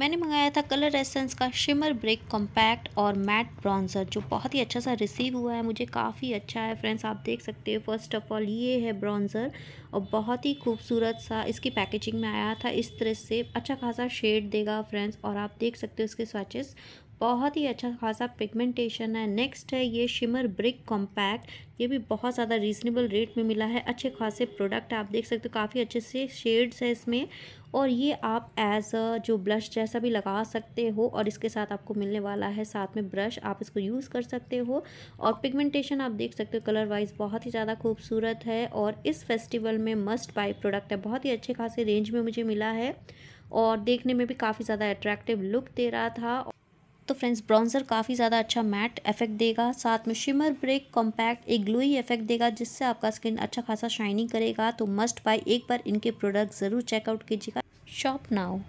मैंने मंगाया था कलर एसेंस का शिमर ब्रेक कॉम्पैक्ट और मैट ब्राउन्जर जो बहुत ही अच्छा सा रिसीव हुआ है मुझे काफ़ी अच्छा है फ्रेंड्स आप देख सकते हो फर्स्ट ऑफ ऑल ये है ब्राउन्जर और बहुत ही खूबसूरत सा इसकी पैकेजिंग में आया था इस तरह से अच्छा खासा शेड देगा फ्रेंड्स और आप देख सकते हो इसके स्वाचेस बहुत ही अच्छा खासा पिगमेंटेशन है नेक्स्ट है ये शिमर ब्रिक कॉम्पैक्ट ये भी बहुत ज़्यादा रीजनेबल रेट में मिला है अच्छे खासे प्रोडक्ट आप देख सकते हो काफ़ी अच्छे से शेड्स है इसमें और ये आप एज जो ब्लश जैसा भी लगा सकते हो और इसके साथ आपको मिलने वाला है साथ में ब्रश आप इसको यूज़ कर सकते हो और पिगमेंटेशन आप देख सकते हो कलर वाइज बहुत ही ज़्यादा खूबसूरत है और इस फेस्टिवल में मस्ट बाई प्रोडक्ट है बहुत ही अच्छे खासे रेंज में मुझे मिला है और देखने में भी काफ़ी ज़्यादा अट्रैक्टिव लुक दे रहा था तो फ्रेंड्स ब्राउन्जर काफ़ी ज़्यादा अच्छा मैट इफेक्ट देगा साथ में शिमर ब्रेक कॉम्पैक्ट एक ग्लोई इफेक्ट देगा जिससे आपका स्किन अच्छा खासा शाइनिंग करेगा तो मस्ट बाय एक बार इनके प्रोडक्ट ज़रूर चेकआउट कीजिएगा शॉप नाउ